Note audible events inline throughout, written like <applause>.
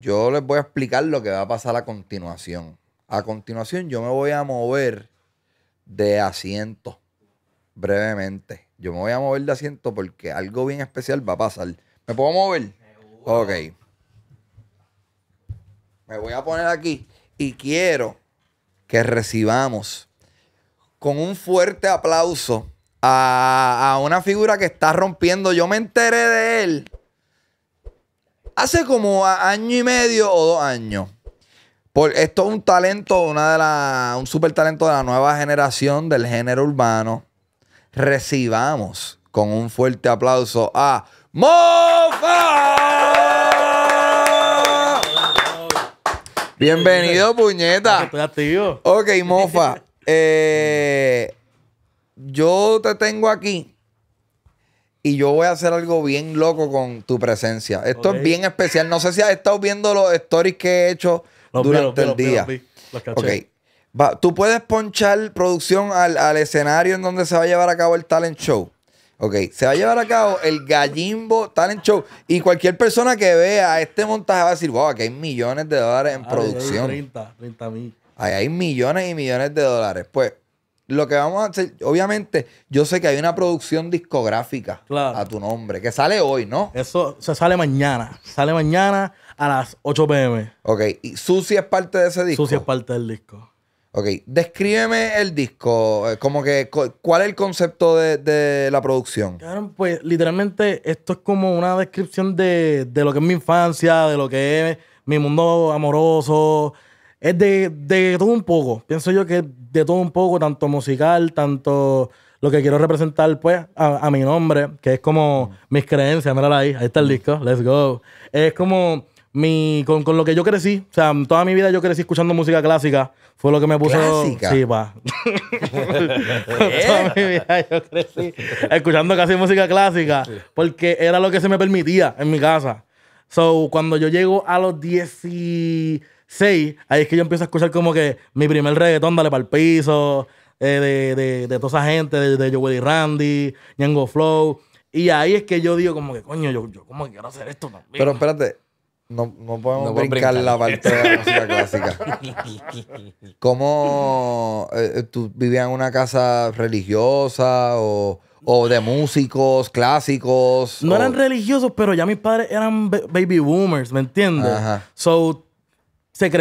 Yo les voy a explicar lo que va a pasar a continuación. A continuación, yo me voy a mover de asiento brevemente. Yo me voy a mover de asiento porque algo bien especial va a pasar. ¿Me puedo mover? Ok. Me voy a poner aquí y quiero que recibamos con un fuerte aplauso a, a una figura que está rompiendo. Yo me enteré de él Hace como año y medio o dos años. Por, esto es un talento, una de un super talento de la nueva generación del género urbano. Recibamos con un fuerte aplauso a Mofa. Bienvenido, puñeta. Ah, ok, Mofa. Eh, yo te tengo aquí y yo voy a hacer algo bien loco con tu presencia. Esto es bien especial. No sé si has estado viendo los stories que he hecho durante el día. Los tú puedes ponchar producción al, escenario en donde se va a llevar a cabo el talent show. Ok, se va a llevar a cabo el Gallimbo Talent Show. Y cualquier persona que vea este montaje va a decir, wow, aquí hay millones de dólares en producción. 30, 30 mil. Ahí hay millones y millones de dólares. Pues lo que vamos a hacer, obviamente, yo sé que hay una producción discográfica a tu nombre, que sale hoy, ¿no? Eso se sale mañana. Sale mañana a las 8 pm. Ok, ¿y Susi es parte de ese disco? Susi es parte del disco. Ok, descríbeme el disco, eh, como que, ¿cuál es el concepto de, la producción? Claro, pues literalmente esto es como una descripción de, de lo que es mi infancia, de lo que es mi mundo amoroso, es de, todo un poco. Pienso yo que de todo un poco, tanto musical, tanto lo que quiero representar, pues, a, mi nombre, que es como mis creencias, mírala ahí, ahí está el mm. disco, let's go. Es como mi, con, con, lo que yo crecí, o sea, toda mi vida yo crecí escuchando música clásica, fue lo que me puso... ¿Clásica? Sí, pa. <laughs> toda mi vida yo crecí escuchando casi música clásica, porque era lo que se me permitía en mi casa. So, cuando yo llego a los 10 6, ahí es que yo empiezo a escuchar como que mi primer reggaetón, dale para el piso, eh, de, de, de, toda esa gente, de, de y Randy, Ñengo Flow. Y ahí es que yo digo como que, coño, yo, yo como que quiero hacer esto también. Pero espérate, no, no podemos brincar, la parte de la música clásica. <laughs> ¿Cómo eh, eh, tú vivías en una casa religiosa o, o de músicos clásicos? No eran religiosos, pero ya mis padres eran baby boomers, ¿me entiendes? Ajá. So,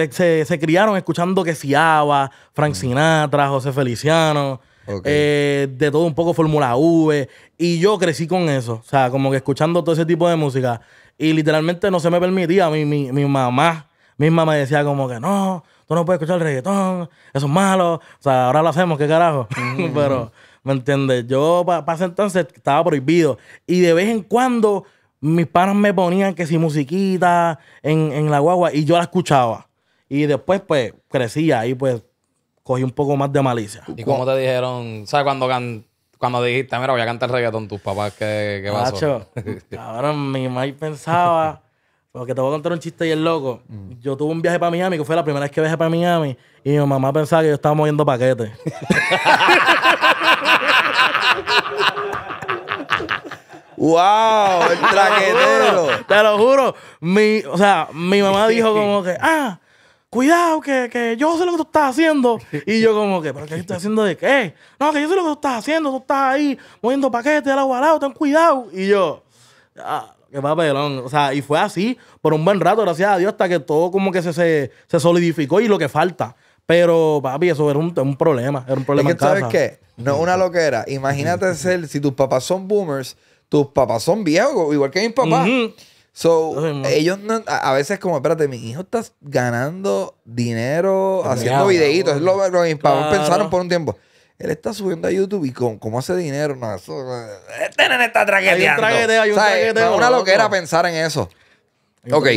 se, se, criaron escuchando que siaba Frank mm. Sinatra, José Feliciano, eh, de todo un poco Fórmula V. Y yo crecí con eso, o sea, como que escuchando todo ese tipo de música. Y literalmente no se me permitía, mi, mi, mi mamá me decía como que no, tú no puedes escuchar el reggaetón, eso es malo, o sea, ahora lo hacemos, qué carajo. <laughs> Mm. Pero, ¿me entiendes? Yo para ese entonces estaba prohibido. Y de vez en cuando mis panas me ponían que si musiquita en, en la guagua y yo la escuchaba. Y después, pues, crecía y pues cogí un poco más de malicia. ¿Y cómo te dijeron? ¿Sabes cuando cuando dijiste, mira, voy a cantar reggaetón tus papás, ¿qué, qué pasó? ahora <laughs> mi mamá pensaba, porque te voy a contar un chiste y el loco. Mm. Yo tuve un viaje para Miami, que fue la primera vez que viajé para Miami, y mi mamá pensaba que yo estaba moviendo paquetes. <laughs> ¡Wow! ¡El traquetero! Te lo juro. Mi, o sea, mi mamá <laughs> dijo como que, ah, cuidado, que, yo sé lo que tú estás haciendo. Y yo como que, ¿pero qué estás haciendo de qué? No, que yo sé lo que tú estás haciendo. Tú estás ahí moviendo paquetes de agua al ten cuidado. Y yo, ah, qué O sea, y fue así por un buen rato, gracias a Dios, hasta que todo como que se, solidificó y lo que falta. Pero, papi, eso era un, problema. Era un problema. ¿Sabes qué? No es una loquera. Imagínate ser, si tus papás son boomers, tus papás son viejos, igual que mis papás. So, ellos no, a, veces como, espérate, mi hijo está ganando dinero haciendo videitos. Es lo que mis papás pensaron por un tiempo. Él está subiendo a YouTube y cómo hace dinero. No, este nene está traqueteando. Hay un traqueteo, hay un es una loquera pensar en eso. Ok.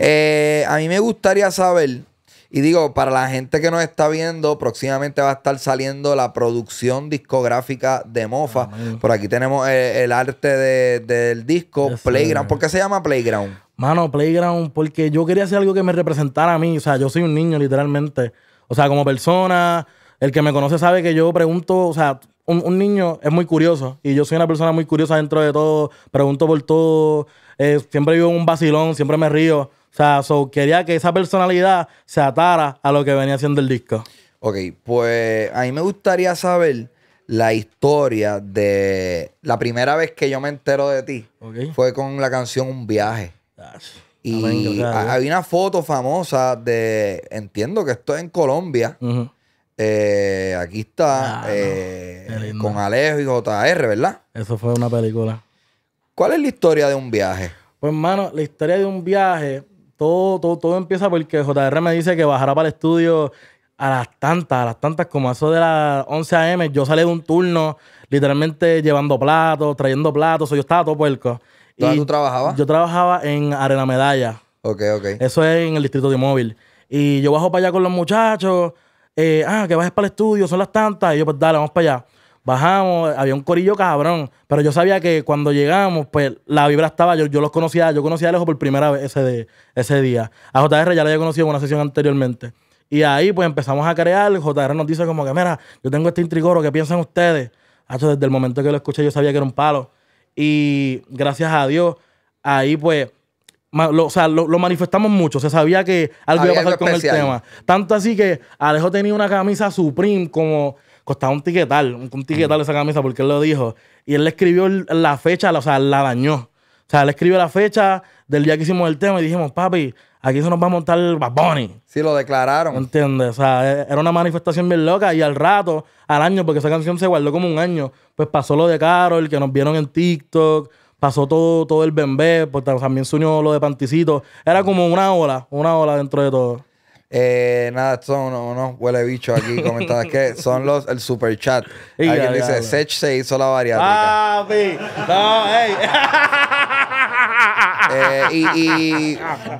Eh, a mí me gustaría saber y digo, para la gente que nos está viendo, próximamente va a estar saliendo la producción discográfica de Mofa. Ah, por aquí tenemos eh, el, arte del disco Playground. ¿Por qué se llama Playground? Mano, Playground, porque yo quería hacer algo que me representara a mí. O sea, yo soy un niño, literalmente. O sea, como persona, el que me conoce sabe que yo pregunto, o sea, un, niño es muy curioso y yo soy una persona muy curiosa dentro de todo, pregunto por todo, eh, siempre vivo en un vacilón, siempre me río. O sea, quería que esa personalidad se atara a lo que venía haciendo el disco. Ok, pues a mí me gustaría saber la historia de la primera vez que yo me entero de ti. Okay. Fue con la canción Un viaje. Y eh. hay una foto famosa de, entiendo que esto es en Colombia. Eh, aquí está, ah, eh, con Alejo y JR, ¿verdad? Eso fue una película. ¿Cuál es la historia de un viaje? Pues, hermano, la historia de un viaje todo, todo, todo empieza porque JR me dice que bajará para el estudio a las tantas, a las tantas, como eso de las 11 a.m. Yo salí de un turno, literalmente llevando platos, trayendo platos, yo estaba todo puerco. Ah, y tú trabajabas? Yo trabajaba en Arena Medalla. Ok, ok. Eso es en el distrito de móvil. Y yo bajo para allá con los muchachos. Eh, ah, que bajes para el estudio, son las tantas. Y yo, pues dale, vamos para allá bajamos, había un corillo cabrón, pero yo sabía que cuando llegamos, pues la vibra estaba, yo, yo los conocía, yo conocía a Alejo por primera vez ese, de, ese día. A JR ya lo había conocido en una sesión anteriormente. Y ahí pues empezamos a crear, JR nos dice como que, mira, yo tengo este intrigoro, ¿qué piensan ustedes? hasta desde el momento que lo escuché yo sabía que era un palo. Y gracias a Dios, ahí pues... Lo, o sea, lo, manifestamos mucho. Se sabía que algo iba a pasar con el tema. Tanto así que Alejo tenía una camisa Supreme como costaba un tiquetal, un, tiquetal esa camisa porque él lo dijo. Y él le escribió la fecha, o sea, la dañó. O sea, él escribió la fecha del día que hicimos el tema y dijimos, papi, aquí se nos va a montar el Bad Sí, lo declararon. ¿Entiendes? O sea, e, era una manifestación bien loca y al rato, al año, porque esa canción se guardó como un año, pues pasó lo de Carol, que nos vieron en TikTok, pasó todo, todo el bembé, pues también suñó lo de Panticito. Era como una ola, una ola dentro de todo. Eh, nada, son unos, unos huele bicho aquí <laughs> comentadas que son los el super chat. Alguien dice, ya, Sech se hizo la ah ¡No, hey! <laughs> Eh, y. y <laughs> esa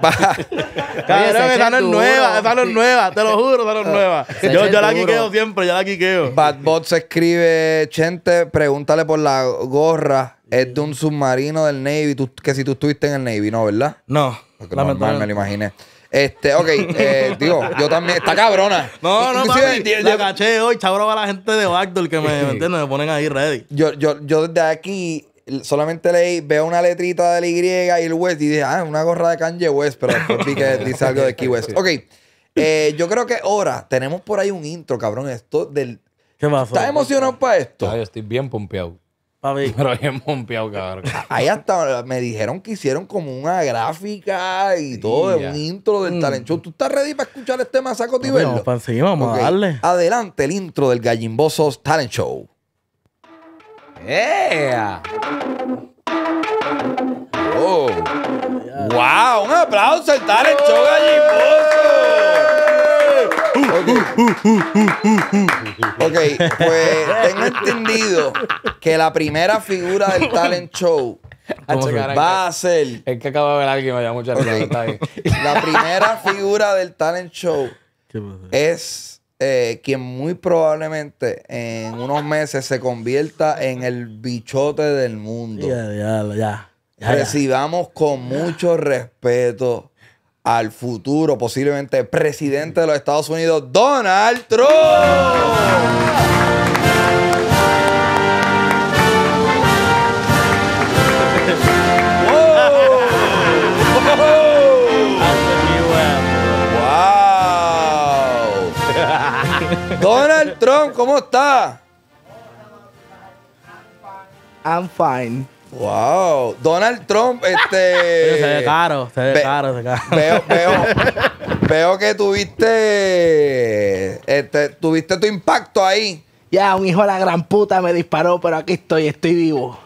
no es nueva, esa no es nueva, te lo juro, esa no es nueva. Yo, yo la quiqueo siempre, yo la quiqueo. Badbot se escribe, Chente, pregúntale por la gorra. Es de un submarino del Navy, que si tú estuviste en el Navy, ¿no? ¿Verdad? No. No me lo imaginé. Este, ok, eh, digo, yo también. Está cabrona. No, no, no yo, caché hoy, chabro a la gente de Backdoor que me, ¿me entiendes? Me ponen ahí ready. Yo, yo, yo desde aquí solamente leí, veo una letrita de la Y y el West y dije, ah, una gorra de Kanye West, pero después vi que <laughs> dice algo de Key West. Ok, eh, yo creo que ahora tenemos por ahí un intro, cabrón, esto del... ¿Qué más? ¿Estás emocionado para esto? estoy bien pompeado. Papi. <laughs> Pero bien pompeado, cabrón. Ah, ahí hasta me dijeron que hicieron como una gráfica y todo, un intro del mm. talent show. ¿Tú estás ready para escuchar este masaco y para seguir, vamos a darle. Adelante el intro del Gallimbosos Talent Show. ¡Eh! ¡Wow! ¡Un aplauso al Talent Show oh. Gallimbosos! Ok, pues tengo entendido que la primera figura del talent show va a ser. Es que acaba de ver alguien, mucha okay. La primera figura del talent show es eh, quien muy probablemente en unos meses se convierta en el bichote del mundo. Ya, ya, ya. Recibamos con mucho respeto al futuro, posiblemente presidente de los Estados Unidos, Donald Trump. wow. Donald Trump, ¿cómo está? I'm fine. Wow, Donald Trump, este. se ve caro, se ve caro, se Veo, <laughs> veo, veo que tuviste, este, tuviste tu impacto ahí. Ya, un hijo de la gran puta me disparó, pero aquí estoy, estoy vivo.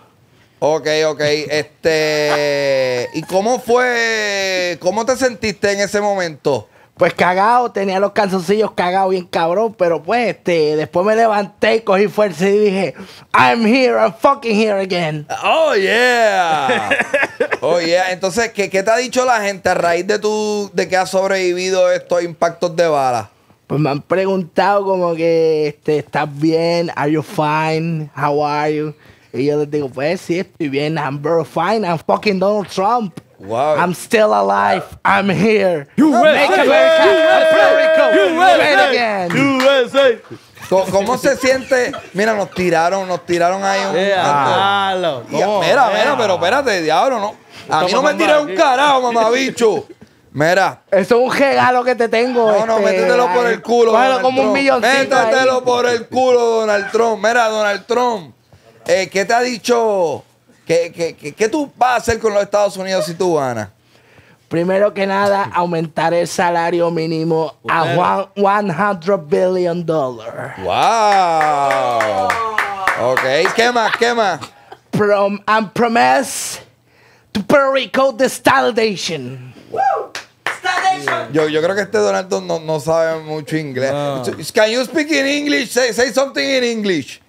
Ok, ok. Este. ¿Y cómo fue? ¿Cómo te sentiste en ese momento? pues cagado, tenía los calzoncillos cagados bien cabrón, pero pues este, después me levanté y cogí fuerza y dije, I'm here, I'm fucking here again. Oh yeah. Oh yeah. Entonces, ¿qué, qué te ha dicho la gente a raíz de tu, de que has sobrevivido estos impactos de bala? Pues me han preguntado como que, este, ¿estás bien? Are you fine? How are you? Y yo les digo, pues sí, estoy bien, I'm very fine, I'm fucking Donald Trump. Wow. I'm still alive. I'm here. USA, Make America, USA, again. USA. ¿Cómo se siente? Mira, nos tiraron, nos tiraron ahí un. Yeah, mira, mira, pero espérate, diablo, no. A mí no me tiré un carajo, mamabicho. Mira. Eso es un regalo que te tengo. No, no, este, métetelo por el culo. Donald como un Métetelo por el culo, Donald Trump. Mira, Donald Trump. Eh, ¿Qué te ha dicho ¿Qué, tú vas a hacer con los Estados Unidos si tú ganas? Primero que nada, aumentar el salario mínimo a 100 billion dollars. ¡Wow! Ok, ¿qué más? ¿Qué más? promise to Puerto the stallation Yo, yo creo que este Donaldo no, sabe mucho inglés. Can you speak in English? Say, say something in English.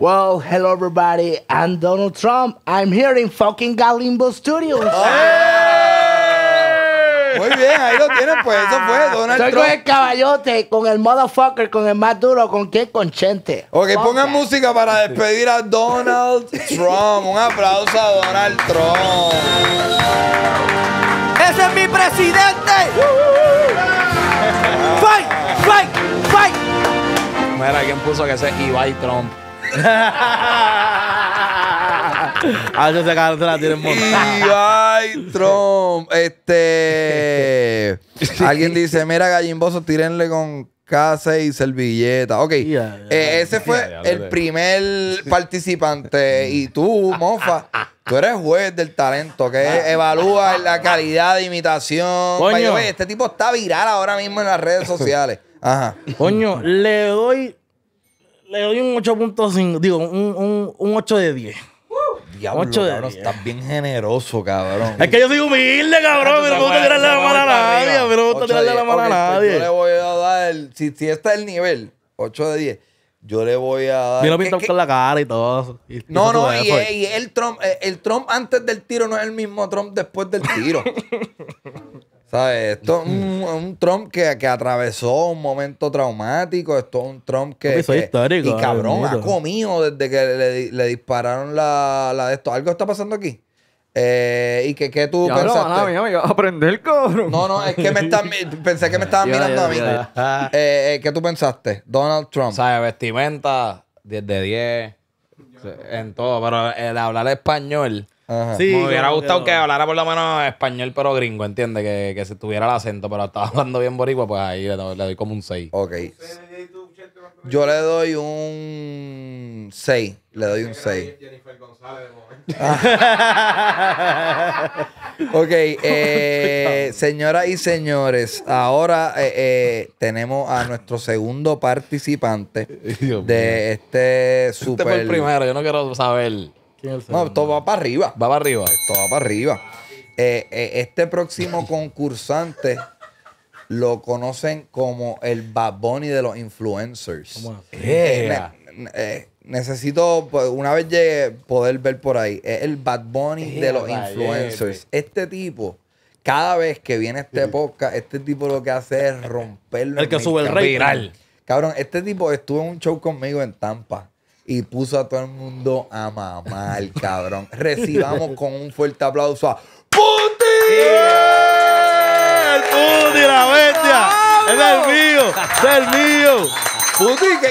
Well, hello everybody. I'm Donald Trump. I'm here in fucking Galimbo Studios. ¡Eh! Muy bien, ahí lo tienen, pues eso fue ah. Donald Estoy Trump. con el caballote, con el motherfucker, con el más duro, con quien conchente Ok, pongan música para despedir a Donald <laughs> Trump. Un aplauso a Donald Trump. ¡Ese es mi presidente! ¡Fight! ¡Fight! ¡Fight! Mira, ¿quién puso que ese es Ibai Trump? A se la ay, Trump. Este. <laughs> Alguien dice: Mira, gallimboso, tírenle con casa y servilleta. Ok. Eh, ese fue el primer participante. y tú, mofa. Tú eres juez del talento, que ah. evalúa la calidad de imitación. este tipo está viral ahora mismo en las redes sociales. Ajá. Coño, le doy le doy un 8.5, digo, un, 8 de 10. Diablo, 8 de estás bien generoso, cabrón. Es que yo soy humilde, cabrón. Pero no gusta tirarle la mano a nadie. Pero no gusta tirarle la mano a nadie. yo le voy a dar, si, si este es el nivel, 8 de 10 yo le voy a dar. la cara y todo. no, no, y, el Trump, eh, el Trump antes del tiro no es el mismo Trump después del tiro. <laughs> ¿Sabes? Esto es un, Trump que, atravesó un momento traumático. Esto es un Trump que. Y cabrón, ha comido desde que le, le dispararon la, la de esto. Algo está pasando aquí. Eh, y qué qué tú pensaste. No, mía, me a aprender, cabrón. No, no, es que me están, <laughs> <laughs> pensé que me estaban mirando a mí. Ah, eh, eh, ¿Qué tú pensaste? Donald Trump. O sea, vestimenta, 10 de 10. En todo, pero el hablar español. Sí, me hubiera gustado que hablara por lo menos español, pero gringo, ¿entiendes? Que, que se tuviera el acento, pero estaba <laughs> hablando bien boricua, pues ahí le, doy como un 6. Ok. Yo le doy un 6. Le doy un 6. Jennifer <laughs> ok, eh, señoras y señores, ahora eh, eh, tenemos a nuestro segundo participante de este super. Este fue el primero, yo no quiero saber. ¿Quién es el no, todo va para arriba. Va para arriba. todo va para arriba. este próximo <laughs> concursante lo conocen como el Bad Bunny de los influencers. Eh, eh, necesito, pues, una vez llegue, poder ver por ahí. Es el Bad Bunny de los influencers. este tipo cada vez que viene este podcast, este tipo lo que hace es romperlo. El que sube el rey viral. Cabrón, este tipo estuvo en un show conmigo en Tampa y puso a todo el mundo a mamar, cabrón. <laughs> Recibamos con un fuerte aplauso a ¡Puti! el puti, la bestia. Es el mío, es el mío. Puti,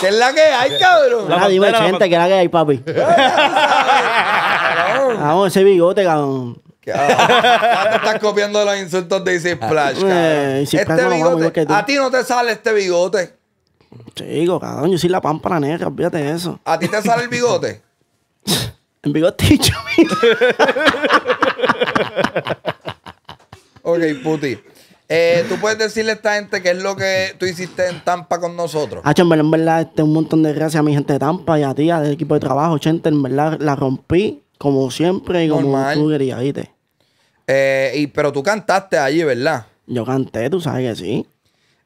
¿Qué es la que hay, cabrón. La digo gente que es la que hay, papi. <laughs> Vamos, ese bigote, cabrón. ¿Cuánto estás copiando los insultos de Easy Splash, eh, cabrón. este bigote, a ti no te sale este bigote. Chico, cabrón, yo soy la pampa negra, de eso. ¿A ti te sale el bigote? <laughs> el bigote, <laughs> chumito. Ok, puti. Eh, tú puedes decirle a esta gente qué es lo que tú hiciste en Tampa con nosotros. Ah, en verdad, este, un montón de gracias a mi gente de Tampa y a ti, al equipo de trabajo, gente, en verdad, la rompí como siempre y como tú querías, eh, pero tú cantaste allí, ¿verdad? Yo canté, tú sabes que sí.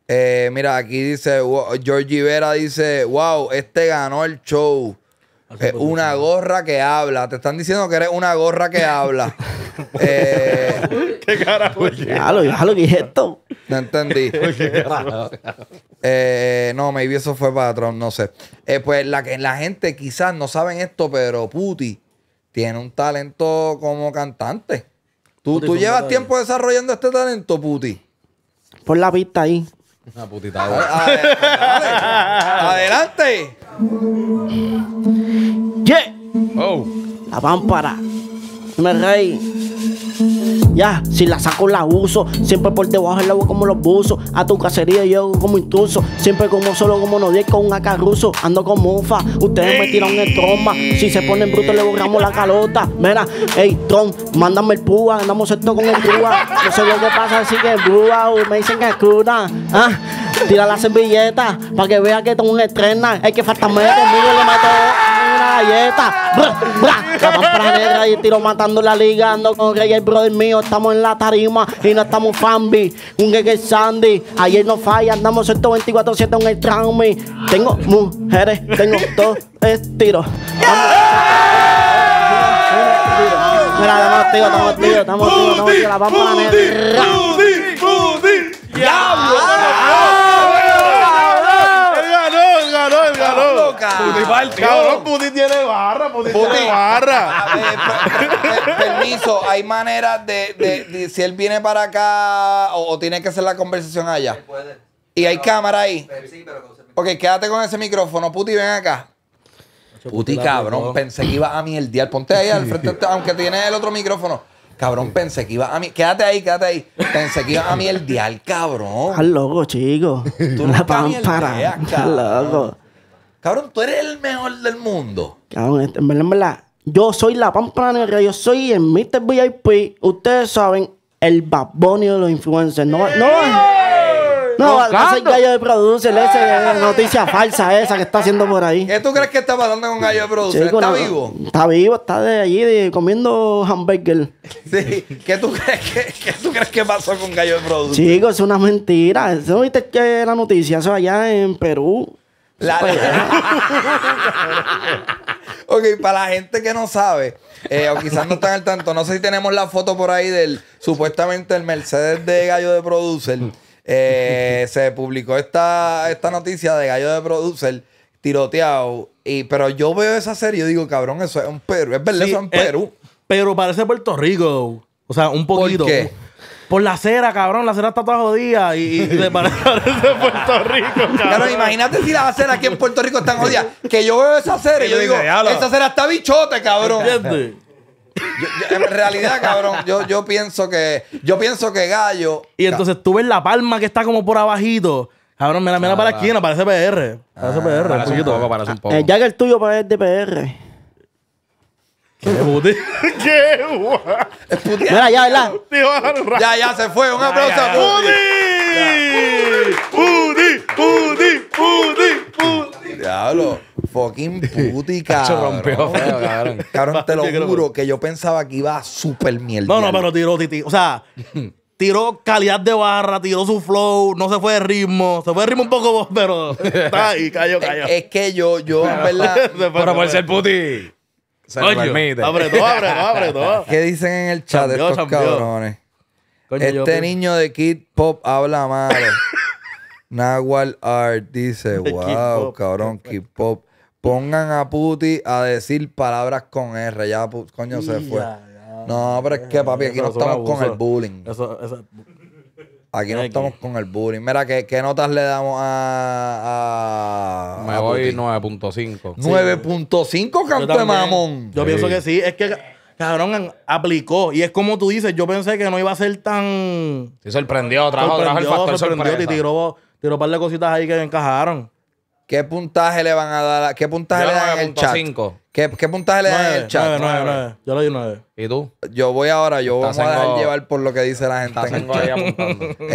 Eh, mira, aquí dice, Georgie Vera dice, wow, este ganó el show una gorra que habla. Te están diciendo que eres una gorra que habla. <laughs> Eh, ¿Qué carajo? Ya lo, ¿qué lo esto. No entendí. <laughs> Eh, no, maybe eso fue para Trump, no sé. Eh, pues la, la gente quizás no saben esto, pero Puti tiene un talento como cantante. ¿Tú, tú llevas tiempo desarrollando este talento, Puti? Por la pista ahí. Una putita. Ah, pues, <laughs> Adelante. Yeah. Oh. La vámpara, Me rey. Ya, si la saco la uso, siempre por debajo del agua como los buzos. A tu cacería yo como intruso, siempre como solo como no con un acarruso. Ando como mufa. ustedes me tiran el tromba. Si se ponen brutos le borramos la calota. Mira, ey, Tron, mándame el púa, andamos esto con el púa. No sé lo que pasa, así que púa, me dicen que es cruda. Ah, tira la servilleta, para que vea que tengo una estrena. Es que falta medio, conmigo le mato, galleta. Bra, bra. <laughs> La negra y tiro matando la liga. Ando con Rey, el brother mío. Estamos en la tarima y no estamos fanbi. Un que Sandy. Ayer no falla. Andamos 124-7 en el traumi. Tengo mujeres, tengo dos estiros. ¡Eh! Mira, estamos tiro, estamos estamos estamos Puti ah. Cabrón, Puti tiene barra, Puti, tiene barra. permiso, hay manera de, si él viene para acá o, tiene que hacer la conversación allá. Y hay cámara ahí. Eh, ok, quédate con ese micrófono, Puti, ven acá. Puti, cabrón, pensé que iba a mí el mierdear. Ponte ahí al frente, aunque tiene el otro micrófono. Cabrón, pensé que iba a mí, Quédate ahí, quédate ahí. Pensé que iba a mí el dial, cabrón. Estás loco, chico. Tú no estás loco. Cabrón, tú eres el mejor del mundo. Cabrón, este, en verdad, en verdad. Yo soy la pampa negra, yo soy el Mr. VIP. Ustedes saben, el babonio de los influencers. No, no, no, no, el gallo de producer, la noticia falsa esa que está haciendo por ahí. ¿Qué tú crees que está pasando con gallo de producer? ¿Está vivo? Está vivo, está de allí comiendo hamburger. <laughs> Sí. ¿Qué tú crees que, tú crees que pasó con gallo de producer? Chicos, es una mentira. ¿No viste que la noticia? Eso allá en Perú. La... Pues. <laughs> ok, para la gente que no sabe, eh, o quizás no están al tanto, no sé si tenemos la foto por ahí del supuestamente el Mercedes de Gallo de Producer. Eh, se publicó esta, esta noticia de Gallo de Producer tiroteado. Y, pero yo veo esa serie y digo, cabrón, eso es un Perú. Es verdad, eso es un Perú. Eh, pero parece Puerto Rico, O sea, un poquito. ¿Por qué? por la acera, cabrón. La cera está toda jodida. Y, <laughs> de Puerto Rico, cabrón. Claro, imagínate si la cera aquí en Puerto Rico está jodida. Que yo veo esa acera y yo digo, esa cera está bichote, cabrón. ¿Entiendes? en realidad, cabrón, yo, yo pienso que yo pienso que Gallo. Y entonces tú ves la palma que está como por abajito. Cabrón, me mira ah, para la esquina, parece PR. Parece PR, ah, parece un, un poco. ya que el tuyo parece de PR. ¿Qué puti? ¿Qué puti? <laughs> Mira, ya, ya. Ya, ya, se fue. Un aplauso a Puti. Puti, Puti, Puti, Ya, Diablo. Fucking puti, <laughs> cabrón. rompió cabrón. <laughs> Cabrón, te lo juro que yo pensaba que iba súper mierda. No, no, pero tiró, titi. O sea, tiró calidad de barra, tiró su flow, no se fue de ritmo, se fue de ritmo un poco, pero está ahí, cayó, cayó. Es, que yo, yo, en verdad. Pero por ser puti. Se Coño, Abre todo, abre todo, abre todo. <laughs> ¿Qué dicen en el chat de estos cabrones? este niño de Kid Pop habla mal. <laughs> Nahual Art dice, wow, cabrón, Kid Pop. Pongan a Puti a decir palabras con R. Ya, coño, se fue. no, pero es que, papi, aquí no estamos con el bullying. Eso, eso, Aquí no estamos con el bullying. Mira, ¿qué, notas le damos a. Me voy 9.5. 9.5, canto mamón. Yo pienso que sí. Es que, cabrón, aplicó. Y es como tú dices, yo pensé que no iba a ser tan. Sí, sorprendió, trajo, el factor sorprendió, Y tiró, tiró un par de cositas ahí que encajaron. ¿Qué puntaje le van a dar? ¿Qué puntaje le dan en el chat? 9.5. ¿Qué, puntaje le da el chat? 9, 9, 9. Yo le di 9. ¿Y tú? Yo voy ahora, yo voy a dejar llevar por lo que dice la gente. <laughs> Eh,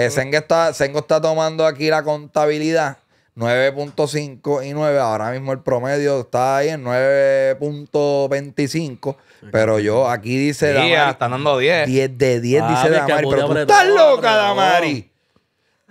está Sengo ahí está, tomando aquí la contabilidad. 9.5 y 9. Ahora mismo el promedio está ahí en 9.25. Pero yo, aquí dice Damari, ya están dando 10. 10 de 10 ah, dice Damari. Pero tú estás loca, Damari.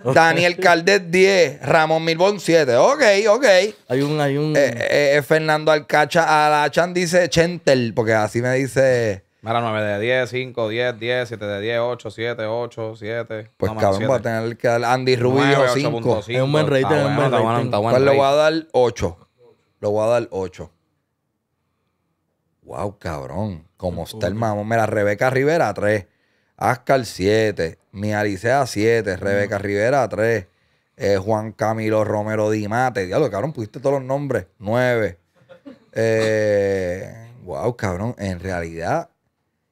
Daniel Caldet 10, Ramón Milbón 7. Ok, ok. Hay un, hay un. Eh, eh, eh, Fernando Alcacha Alachan dice Chentel, porque así me dice. Mira, 9 de 10, 5, 10, 10, 7 de 10, 8, 7, 8, 7. Pues cabrón, va a tener que dar Andy Rubio 5. Es un buen rey, es un buen Pues le voy a dar 8. Le voy a dar 8. Wow, cabrón. Como está el mamón. Mira, Rebeca Rivera 3. Ascar 7, mi Alicea 7, Rebeca Rivera 3, eh, Juan Camilo Romero Dimate, diablo, cabrón, pusiste todos los nombres, 9. Eh, wow, cabrón, en realidad,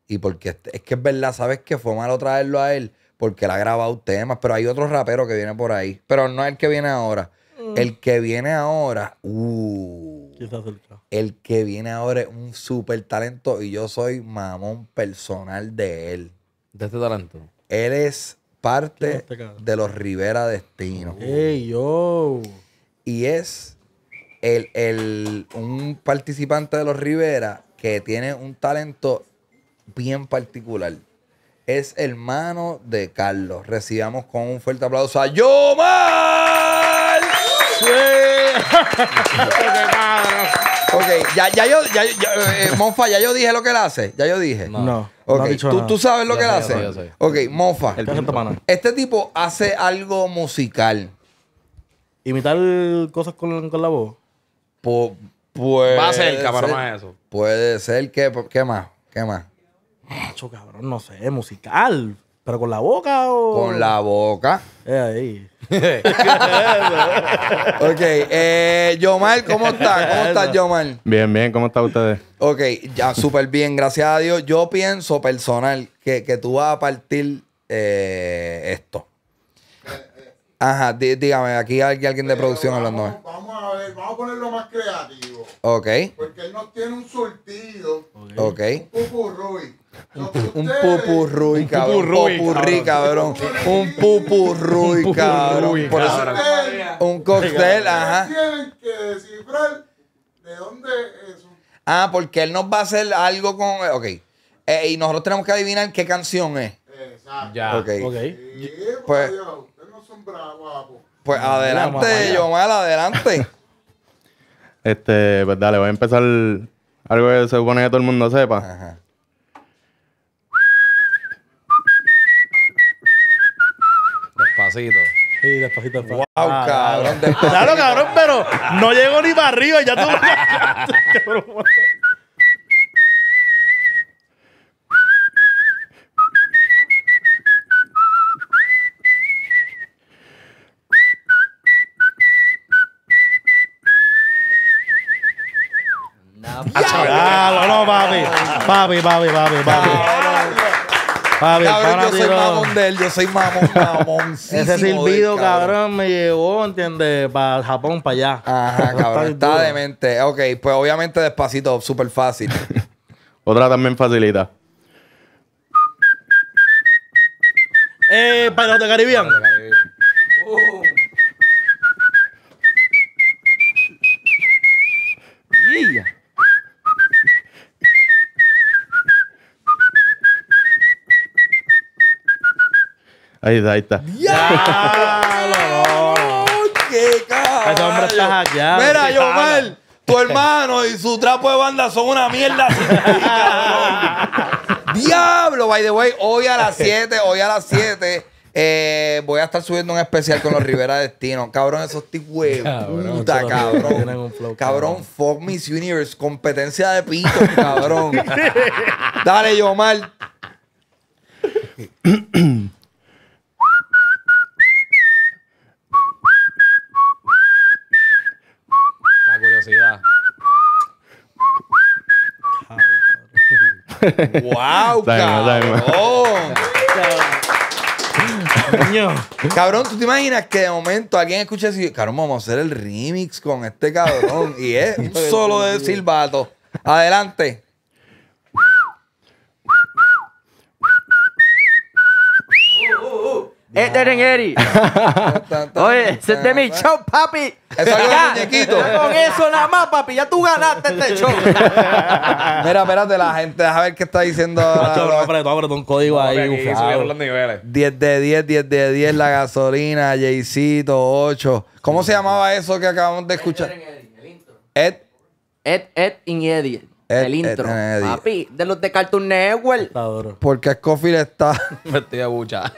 y porque es que es verdad, sabes que fue malo traerlo a él, porque él ha grabado temas, pero hay otro rapero que viene por ahí, pero no el que viene ahora. Mm. El que viene ahora, uh, el que viene ahora es un súper talento y yo soy mamón personal de él de este talento. Él es parte de los Rivera Destino. Hey, yo. Y es un participante de los Rivera que tiene un talento bien particular. Es hermano de Carlos. Recibamos con un fuerte aplauso a Yomar. Sí. <laughs> Ok, ya, ya yo, ya, ya, eh, ya yo dije lo que él hace. Ya yo dije. No. no ¿Tú, tú sabes lo que él hace. Ok, Monfa. Este tipo hace algo musical. Imitar cosas con, con la voz. puede Va a ser- el eso. Puede ser que. ¿Qué más? ¿Qué más? Macho, cabrón, no sé, musical. ¿Pero con la boca o...? Con la boca. Es eh, ahí. <laughs> ok, eh, Yomar, ¿cómo estás? ¿Cómo estás, Yomar? Bien, bien, ¿cómo están ustedes? Ok, ya súper bien, gracias a Dios. Yo pienso personal que, que tú vas a partir eh, esto. Ajá, dígame, aquí hay alguien de producción hablando. Vamos, a ver, vamos a ponerlo más creativo. Ok. Porque él no tiene un surtido. Ok. Un un pues, pupurruy, cabrón. Un pupurrí, cabrón. Un pupurruy, cabrón. un cóctel, ajá. Tienen que descifrar de dónde es Ah, porque él nos va a hacer algo con. Ok. Eh, y nosotros tenemos que adivinar qué canción es. Exacto. Ya. okay. pues. Ustedes no son bravos, Pues adelante, mal, adelante. este, pues dale, voy a empezar algo que se supone que todo el mundo sepa. Ajá. despacito. y despacito, despacito. Wow, ah, cabrón, despacito. Claro, cabrón, pero no llego ni para arriba. Ya tú. Ah, no, papi. Papi, papi, papi, papi cabrón, yo soy mamón de él, yo soy mamón, <laughs> mamón. Ese silbido, cabrón. me llevó, ¿entiendes? Para Japón, para allá. Ajá, cabrón. está, demente. Ok, pues obviamente despacito, súper fácil. <laughs> Otra también facilita. Eh, para de Caribbean. Ahí está, ahí está. Mira, Yomar, tu hermano y su trapo de banda son una mierda. <laughs> ¡Diablo! By the way, hoy a las 7, hoy a las 7. Eh, voy a estar subiendo un especial con los Rivera Destino. Cabrón, esos tipos puta, cabrón. cabrón, Fuck Miss Universe, competencia de pito, cabrón. <laughs> Dale, Yomar. <clears throat> <clears throat> ¡Wow, cabrón! cabrón, ¿tú te imaginas que de momento alguien escucha así? Cabrón, vamos a hacer el remix con este cabrón. Y es <laughs> solo de silbato. Adelante. Este es Eri. Oye, ese es de mi show, papi. Eso es ya, muñequito. con eso nada más, papi. Ya tú ganaste este show. Mira, espérate, la gente, a ver qué está diciendo. un código ahí. 10 de 10, 10 de 10, la gasolina, Jaycito, 8. ¿Cómo se llamaba eso que acabamos de escuchar? Ed, Ed, Ed, Ed, Ed, Ed, el intro. papi, de los de Cartoon Network. Porque Scofield está. <laughs> Me estoy bucha. <laughs>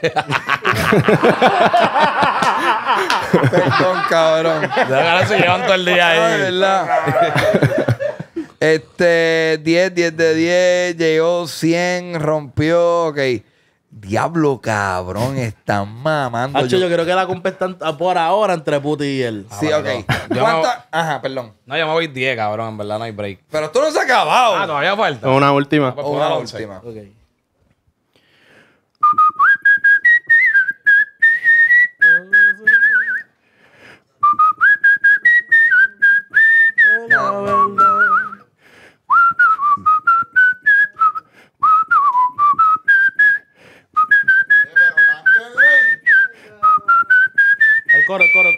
Perdón, cabrón. Ahora se llevan todo el día ahí. ¿verdad? este, 10, 10 de 10, llegó 100, rompió, ok. Diablo, cabrón, Está mamando. yo... yo... creo que la compa por ahora entre Puti y él. sí, ah, ok. ¿Cuánta? Ajá, perdón. No, ya me voy 10, cabrón, en verdad no hay break. Pero tú no se ha acabado. Ah, todavía falta. Una última. Ah, pues, pues, una, última. Ok.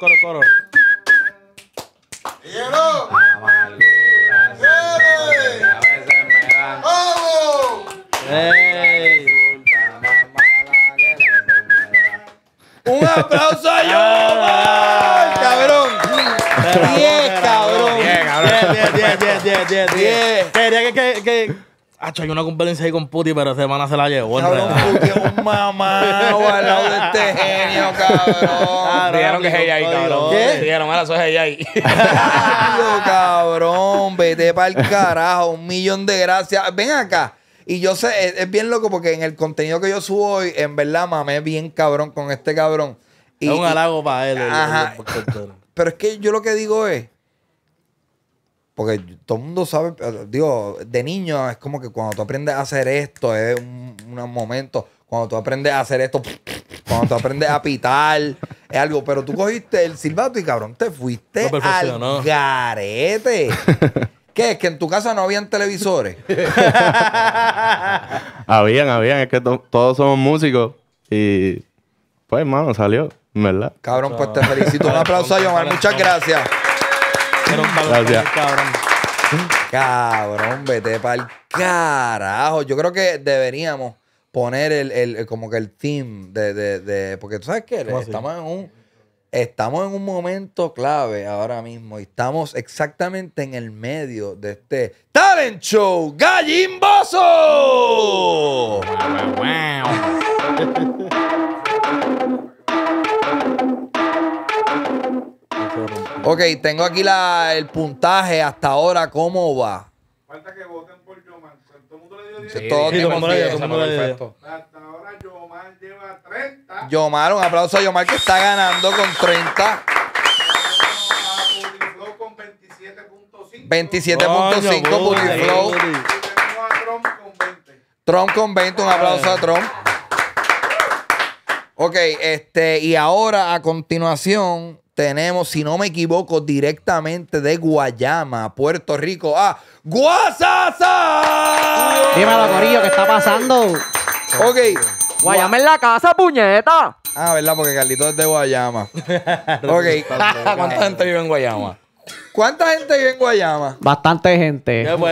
coro, coro. ¡Hielo! Amarguras. A veces me dan. ¡Vamos! ¡Hey! ¡Un aplauso a yo! Ah. ¡Cabrón! ¡Diez, cabrón! ¡Diez, cabrón! ¡Diez, diez, diez, diez, diez! Quería que... que, que Hacho, hay una competencia ahí con Puti, pero semana se la llevó. Cabrón, Puti es un mamá al lado de este genio, <laughs> cabrón. Dijeron que es ella ahí, cabrón. Dijeron, mala eso es ella ahí. <laughs> cabrón, vete para el carajo. Un millón de gracias. Ven acá. Y yo sé, es, bien loco porque en el contenido que yo subo hoy, en verdad mamé bien cabrón con este cabrón. es un halago para él. ajá. pero es que yo lo que digo es, porque todo el mundo sabe, eh, digo, de niño es como que cuando tú aprendes a hacer esto, es un, momento. Cuando tú aprendes a hacer esto, cuando tú aprendes a pitar, es algo. Pero tú cogiste el silbato y cabrón, te fuiste no al garete. <laughs> ¿Qué? ¿Es que en tu casa no habían televisores? <laughs> habían, habían. Es que todos somos músicos y pues, hermano, salió, ¿verdad? Cabrón, pues te felicito. Un aplauso a <laughs> Yomar. Muchas gracias cabrón. Cabrón, vete para carajo. Yo creo que deberíamos poner el, como que el team de, porque tú sabes que estamos en un momento clave ahora mismo y estamos exactamente en el medio de este talent show gallimboso. Wow. Ok, tengo aquí el puntaje hasta ahora, ¿cómo va? Falta que voten por Yomar. Todo el mundo le dio 10. Sí, todo el Hasta ahora Yomar lleva 30. Yomar, un aplauso a Yomar que está ganando con 30. 27.5 Putiflow. Y tenemos a Trump con 20. Trump con 20, un aplauso a Trump. Ok, este, y ahora a continuación tenemos, si no me equivoco, directamente de Guayama, Puerto Rico, a Guasasa. Dímelo, Corillo, ¿qué está pasando? Ok. Guayama es la casa, puñeta. Ah, ¿verdad? Porque Carlito es de Guayama. <laughs> ok. ¿Cuánta gente vive en Guayama? ¿Cuánta gente vive en Guayama? Bastante gente. <laughs> <laughs>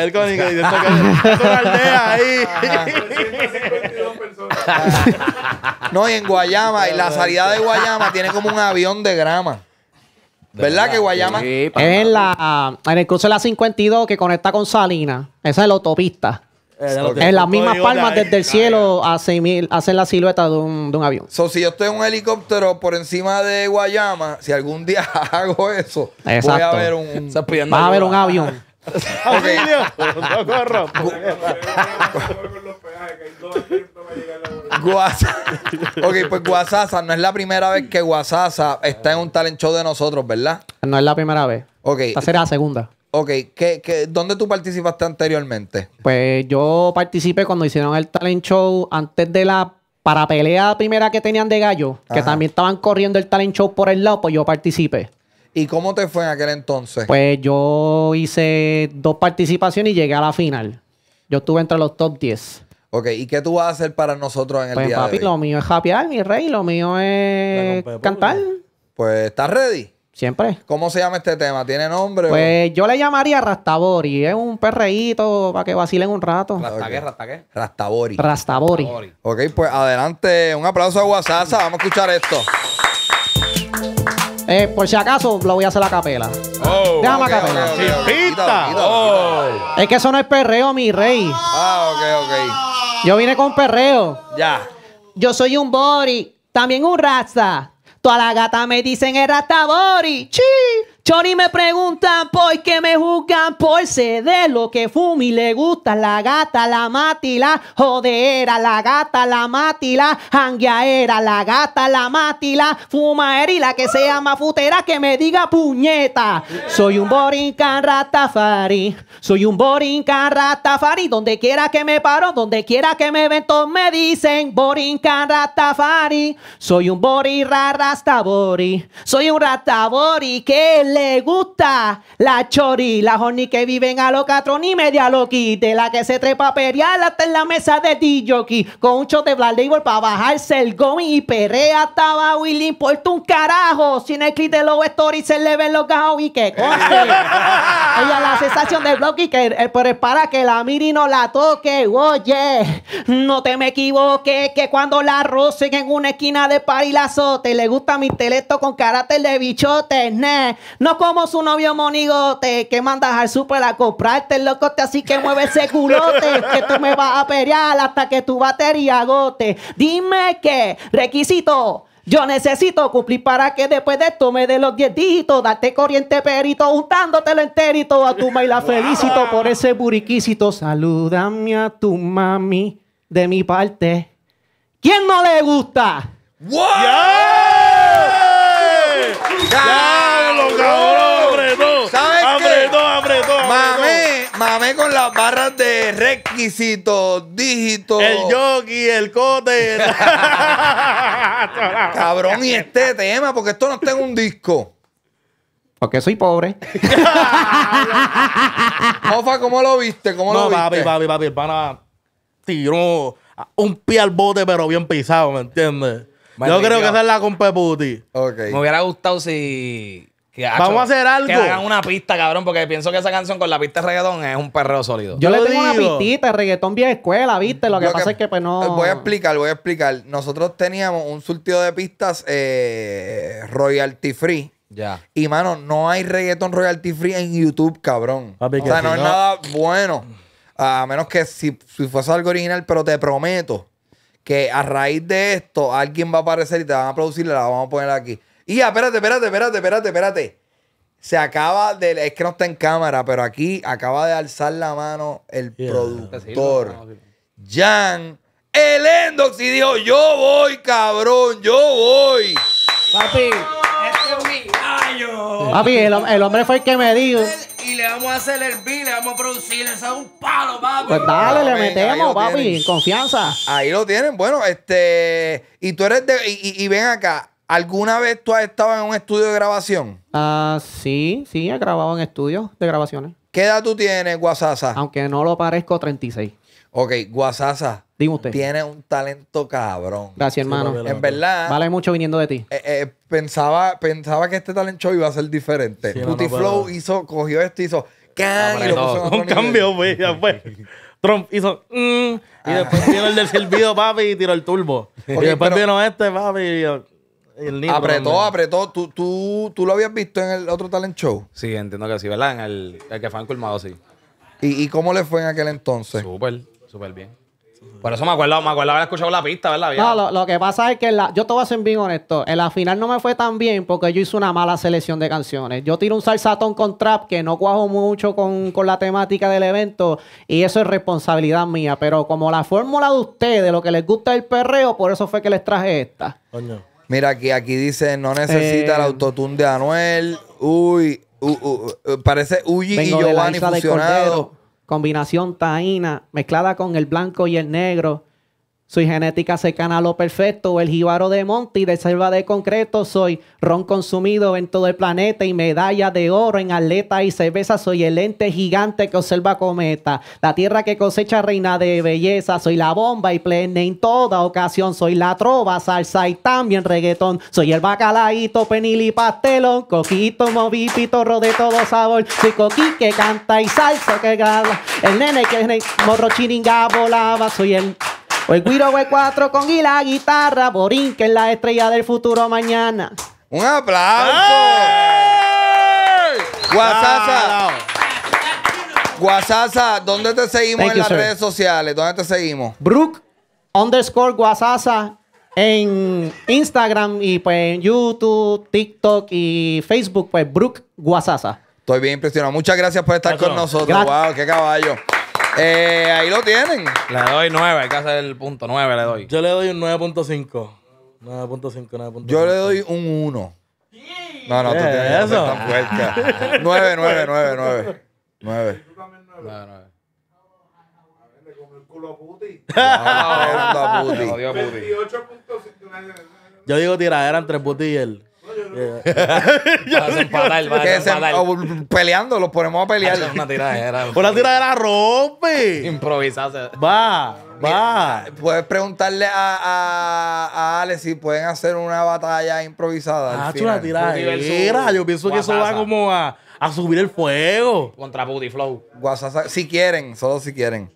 No, y en Guayama, y la salida de Guayama tiene como un avión de grama. ¿Verdad que Guayama? Es en, la, en el cruce de la 52 que conecta con Salina, Esa es la autopista. En las mismas palmas desde el cielo hacen, la silueta de un, de un avión. si yo estoy en un helicóptero por encima de Guayama, si algún día hago eso, voy a ver un... a ver un avión. Guasa. <laughs> ok, pues Guasasa no es la primera vez que Guasasa está en un talent show de nosotros, ¿verdad? No es la primera vez. Ok. Esta será la segunda. Ok, ¿Qué, qué, dónde tú participaste anteriormente? Pues yo participé cuando hicieron el talent show antes de la para pelea primera que tenían de gallo, que también estaban corriendo el talent show por el lado, pues yo participé. ¿Y cómo te fue en aquel entonces? Pues yo hice dos participaciones y llegué a la final. Yo estuve entre los top 10. Ok, ¿y qué tú vas a hacer para nosotros en el pues, de hoy? lo mío es japear, mi rey. Lo mío es cantar. Pues, ¿estás ready? Siempre. ¿Cómo se llama este tema? ¿Tiene nombre? Pues yo le llamaría Rastabori. Es un perreíto para que vacilen un rato. Rastabori. Rastabori. Rastabori. Ok, pues adelante. Un aplauso a Guasasa. Vamos a escuchar esto. Eh, por si acaso, lo voy a hacer a capela. Oh, Déjame la a capela. Sin pita. oh. Es que eso no es perreo, mi rey. Ah, ok, ok. Yo vine con perreo. Ya. Yo soy un bori, también un rasta Toda la gata me dicen el rasta bori. Chi. Y me preguntan por qué me juzgan por ser de lo que Y le gusta. La gata, la matila, jodera, la gata, la matila, era la gata, la matila, era y la que sea más futera que me diga puñeta. Soy un Can ratafari, soy un borincan ratafari. Donde quiera que me paro, donde quiera que me ven, todos me dicen Borincan ratafari. Soy un bori Ratabori. soy un ratabori que le le gusta la chori, la horny que viven a 4 y media loquite, la que se trepa a hasta en la mesa de DJ con un shot de para bajarse el gomi y perrea hasta abajo y le importa un carajo. Sin el clip de los stories se le ven los gajos y que coge. <laughs> Ella la sensación de blog que eh, para que la miri no la toque. Oye, no te me equivoques que cuando la rocen en una esquina de par y la azote, le gusta mi teleto con carácter de bichote, ne. No como su novio monigote que mandas al súper a comprarte el locote, así que mueve ese culote que tú me vas a pelear hasta que tu batería agote. Dime qué requisito. Yo necesito cumplir para que después de esto me dé los diez dígitos, darte corriente perito, untándotelo enterito a tu y la felicito por ese buriquisito. Saludame a tu mami de mi parte. ¿Quién no le gusta? ¡Wow! cabrón! ¿Sabes Mamé, mamé con las barras de requisitos, dígitos. El yogi, el cote. <laughs> <laughs> cabrón, y este tema, porque esto no está en un disco. Porque soy pobre. <laughs> Ofa, ¿cómo lo viste? ¿Cómo lo viste? papi, papi, papi, el pana tiró un pie al bote, pero bien pisado, ¿me entiendes? Yo creo que esa es la Me hubiera gustado si Vamos a hacer algo. Que hagan una pista, cabrón, porque pienso que esa canción con la pista de reggaetón es un perreo sólido. Yo, le tengo una pistita de reggaetón vieja escuela, ¿viste? Lo que pasa es que, pues, no. Voy a explicar, voy a explicar. Nosotros teníamos un surtido de pistas eh, royalty free. Ya. Y, mano, no hay reggaetón royalty free en YouTube, cabrón. o sea, no, es nada bueno. A menos que si, si fuese algo original, pero te prometo que a raíz de esto alguien va a aparecer y te van a producir la vamos a poner aquí. Y ya, espérate, espérate, espérate, espérate, espérate. Se acaba de. Es que no está en cámara, pero aquí acaba de alzar la mano el productor. Jan. El Endox y dijo: Yo voy, cabrón, yo voy. Papi, este es Papi, el, hombre fue el que me dijo. Y le vamos a hacer el beat, le vamos a producir, un palo, papi. Pues dale, le metemos, papi, confianza. Ahí lo tienen, bueno, este. Y tú eres de. y ven acá, ¿Alguna vez tú has estado en un estudio de grabación? Ah, sí, sí, he grabado en estudios de grabaciones. ¿Qué edad tú tienes, Guasasa? Aunque no lo parezco, 36. Ok, Guasasa. Dime usted. Tiene un talento cabrón. Gracias, hermano. en verdad. Vale mucho viniendo de ti. Eh, eh, pensaba, pensaba que este talento iba a ser diferente. Putiflow hizo, cogió esto, y lo un cambio, güey. Pues, Trump hizo. Mm", y ah. después vino el del servido, papi, y tiró el turbo. <laughs> y después vino este, papi. Y apretó, apretó. ¿Tú, tú, lo habías visto en el otro talent show? Sí, entiendo que sí, ¿verdad? En el, que fue en Colmado, sí. ¿Y, cómo le fue en aquel entonces? Súper, súper bien. Por eso me acuerdo, me acuerdo haber escuchado la pista, ¿verdad? No, lo, que pasa es que yo te voy a ser bien honesto. En la final no me fue tan bien porque yo hice una mala selección de canciones. Yo tiro un salsatón con trap que no cuajo mucho con, con la temática del evento y eso es responsabilidad mía. Pero como la fórmula de ustedes, lo que les gusta es el perreo, por eso fue que les traje esta. Coño. Mira, que aquí dice, no necesita el eh, autotune de Anuel. Uy, parece Uy y Giovanni fusionados. Combinación taína mezclada con el blanco y el negro. Soy genética cercana a lo perfecto, el jibaro de monte y de selva de concreto. Soy ron consumido en todo el planeta y medalla de oro en atleta y cerveza. Soy el ente gigante que observa cometa. La tierra que cosecha reina de belleza. Soy la bomba y plena en toda ocasión. Soy la trova, salsa y también reggaetón. Soy el bacalaíto, penil y pastelón. Coquito, movipito, pitorro de todo sabor. Soy coquí que canta y salsa que graba. El nene que morro chiringa volaba. Soy el pues Guiro V4 con guila, guitarra. Borín, que es la estrella del futuro mañana. ¡Un aplauso! Guasasa. Guasasa, ¿dónde te seguimos en las redes sociales? ¿Dónde te seguimos? Brook underscore Guasasa en Instagram y pues en YouTube, TikTok y Facebook, pues Brook Guasasa. Estoy bien impresionado. Muchas gracias por estar con nosotros. wow, qué caballo. Eh, ahí lo tienen. Le doy 9, hay que hacer el punto 9, le doy. Yo le doy un 9.5. 9.5, 9.5. Yo le doy un 1. No, no, tú tienes eso? tan fuerte. 9, 9, 9, 9. 9. 9, Yo digo tiradera entre Puti y él. Eh, <laughs> peleando, los ponemos a pelear. una tiradera. Una tiradera rompe. Improvisarse. Va, va. Puedes preguntarle a, a, a Alex si pueden hacer una batalla improvisada. Ah, una tiradera. Yo pienso que eso va como a, a subir el fuego. Contra Booty Flow. Si quieren, solo si quieren.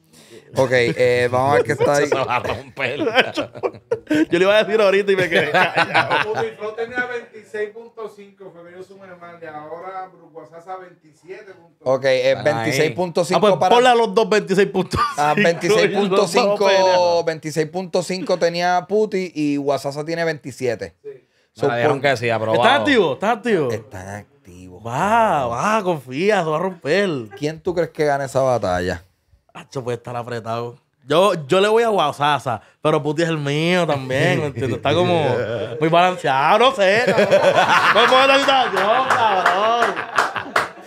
Ok, eh, vamos a ver qué está ahí. a <laughs> Yo le iba a decir ahorita y me quedé callado. tenía 26.5, Femenino De Ahora WhatsApp 27. Ok, eh, 26.5 ah, pues, para... Ponle a los dos 26.5. Ah, 26.5 <laughs> 26.5 tenía Puti y Guasasa tiene 27. Sí. So, por... que sí, aprobado. Está activo? está activo? Están activos. Va, va, confía, se va a romper. ¿Quién tú crees que gana esa batalla? Pacho puede estar apretado. Yo, yo le voy a Guasasa, pero Puti es el mío también, Está como muy balanceado, no sé. No puedo yo, cabrón.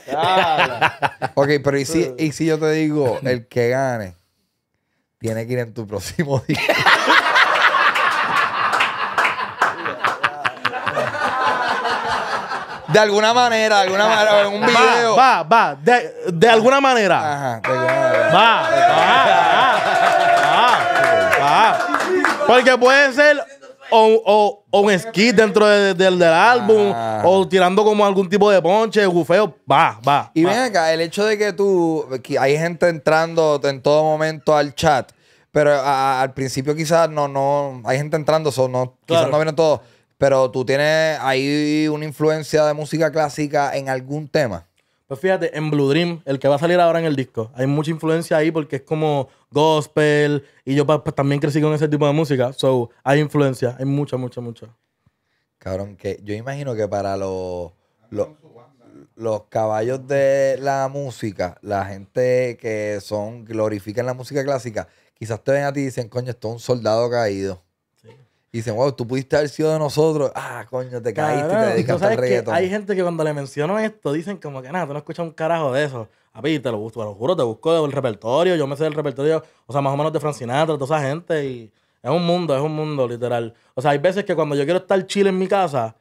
<laughs> <laughs> ok, pero ¿y si yo te digo el que gane tiene que ir en tu próximo día? <laughs> De alguna manera, de alguna manera, en un video. Va, va, De, alguna manera. Ajá, Va, va, va, Porque puede ser o, un skit dentro del álbum o tirando como algún tipo de ponche, bufeo, va, va. Y ven acá, el hecho de que tú, hay gente entrando en todo momento al chat, pero al principio quizás no, no, hay gente entrando, so no, quizás no vienen todos. Pero tú tienes ahí una influencia de música clásica en algún tema. Pues fíjate, en Blue Dream, el que va a salir ahora en el disco, hay mucha influencia ahí porque es como gospel y yo pues, pues, también crecí con ese tipo de música. So, hay influencia, hay mucha, mucha, mucha. Cabrón, que yo imagino que para los, los, los caballos de la música, la gente que son glorifican la música clásica, quizás te ven a ti y dicen, coño, esto es un soldado caído dicen, wow, tú pudiste haber sido de nosotros. Ah, coño, te caíste, y te dedicaste al reggaetón. Hay gente que cuando le menciono esto dicen como que nada, tú no escuchas un carajo de eso. A mí te lo, busco, te lo juro, te busco el repertorio, yo me sé el repertorio, o sea, más o menos de Francinatra, toda esa gente. Y es un mundo, es un mundo, literal. O sea, hay veces que cuando yo quiero estar chile en mi casa,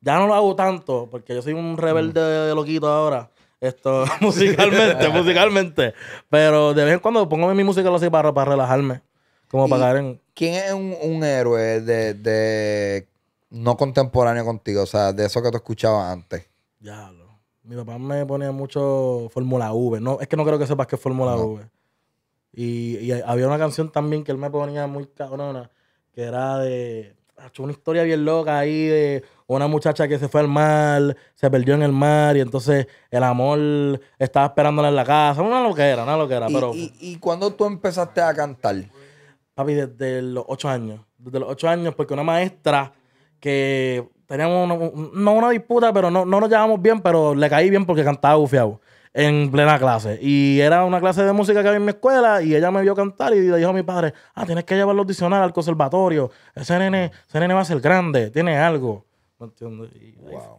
ya no lo hago tanto, porque yo soy un rebelde mm. de loquito ahora. Esto, <laughs> musicalmente, <laughs> musicalmente. Pero de vez en cuando pongo mi música así para, para relajarme pagar en. ¿Quién es un, héroe de, no contemporáneo contigo? O sea, de eso que tú escuchabas antes. Ya, Mi papá me ponía mucho Fórmula V. No, es que no creo que sepas qué es Fórmula V. Y, había una canción también que él me ponía muy cabrona, que era de. Una historia bien loca ahí de una muchacha que se fue al mar, se perdió en el mar y entonces el amor estaba esperándola en la casa. Una loquera, una loquera. pero... y, y cuándo tú empezaste a cantar? Papi, desde los ocho años. Desde los ocho años, porque una maestra que teníamos, una, no una disputa, pero no, nos llevamos bien, pero le caí bien porque cantaba bufiado en plena clase. Y era una clase de música que había en mi escuela y ella me vio cantar y le dijo a mi padre, ah, tienes que llevarlo a audicionar al conservatorio. Ese nene, ese nene va a ser grande, tiene algo. wow.